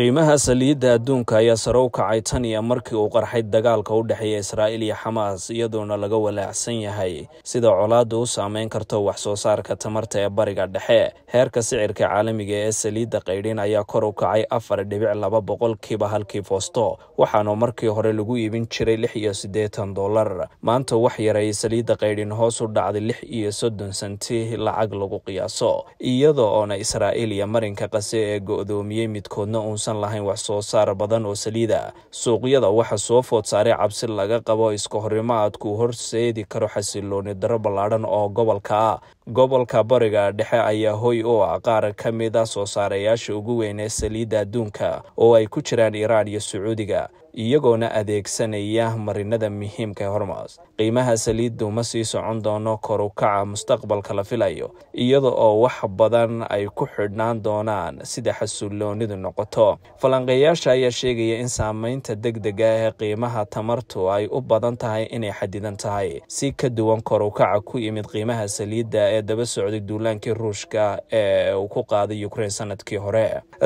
qiimaha saliidda adduunka ayaa sare u kacay tan iyo markii uu qarxay dagaalka u dhexeeya israa'iil iyo xamaas iyadoona laga walaacsan yahay sida colaaddu u saameyn karto wax soo saarka tamarta ee bariga dhexe heerka sicirka caalamiga ah ee saliidda qaydhin ayaa kor u kacay afar dhibic laba boqolkiiba halkii foosto waxaana markii hore lagu iibin jiray lix iyo siddeetan dollar maanta wax yareeyay saliidda qaydhin hoos u dhacday lix iyo soddon senti lacag lagu qiyaaso iyadoo oona israa'iil iyo marinka qase ee go'doomiyey midkoodna uunsa aysan lahayn wax soo saar badan oo saliida ah. suuqyada waxaa soo food saaray cabsi laga qabo iska horimaadku horseedi karo xasilooni daro ballaadhan oo gobolka ah gobolka bariga dhexe ayaa hoy u ah qaar ka mid a ah soo saarayaasha ugu weyn ee saliidda adduunka oo ay ku jiraan iiraan iyo sacuudiga iyagoona adeegsanaya marinada muhiimka ee hormaas qiimaha saliiddu ma sii socon doono korukaca mustaqbalka la filayo iyada oo wax badan ay ku xidhnaan doonaan sida xasuuloonidu noqoto falanqeeyaasha ayaa sheegaya in saameynta degdega ah ee qiimaha tamartu ay u badan tahay inay xadidan tahay si ka duwan korukaca ku yimid qiimaha saliidda ee ee daba socday duulaankii ruushka ee uu ku qaaday ukrein sanadkii hore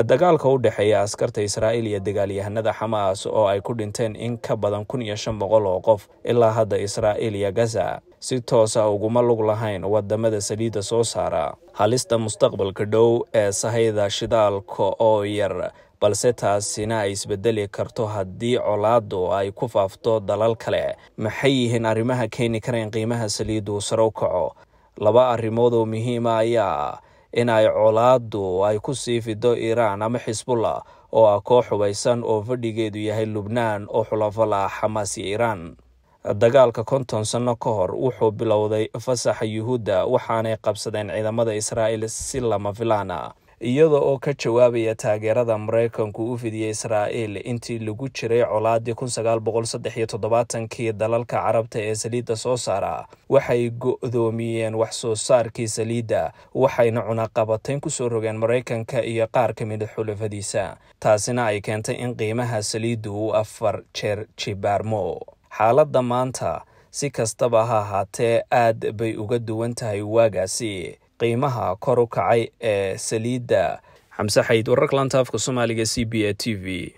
dagaalka u dhexeeya askarta israa'iil iyo dagaalyahanada xamaas oo ay ku dhinteen in ka badan kun iyo shan boqol oo qof ilaa hadda israa'iil iyo gaza si toosa ah uguma lug lahayn wadamada saliidda soo saara halista mustaqbalka dhow ee sahayda shidaalka oo yar balse taasina ay isbedeli karto haddii colaadu ay ku faafto dalal kale maxay yihiin arrimaha keeni karayn qiimaha saliiddu sare u kaco laba arrimood oo muhiima ah ayaa in ay colaadu ay ku sii fido iiraan ama xisbullah oo ah koox xubaysan oo fadhigeedu yahay lubnaan oo xulafo lah xamaas iyo iiraan dagaalka konton sanno ka hor wuxuu bilowday fasaxa yuhuudda waxaanay qabsadeen ciidamada israa'iil si lama filaana ah iyada oo ka jawaabaya taageerada maraykanku u fidiyey israa'il intii lagu jiray colaadii kii dalalka carabta ee saliidda soo saara waxay go'doomiyeen wax soo saarkii saliidda waxayna cunaqabatayn ku soo rogeen maraykanka iyo qaar ka mid ah xulafadiisa taasina ay keentay in qiimaha saliiddu uu afar jeer jibaarmo xaaladda maanta si kastaba ha ahaatee aad bay uga duwan tahay waagaasi qiimaha kor u kacay ee saliidda xamse xayd wararka laanta afka soomaaliga c b a t v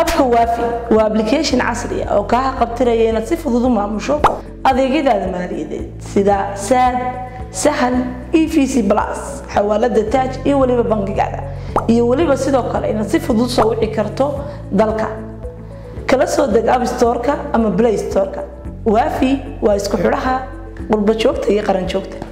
abka waafi waa ablication casri ah oo kaa haqabtiraya inaad si fudud u maamusho adeegyadaada maaliyadeed sida saad sahal e v c plus xawaalada taaj iyo weliba bangigada iyo weliba sidoo kale inaad si fudud soo wici karto dalka kala soo deg abstoreka ama blaystoreka waafi waa isku xidhaha qurbajoogta iyo qaranjoogta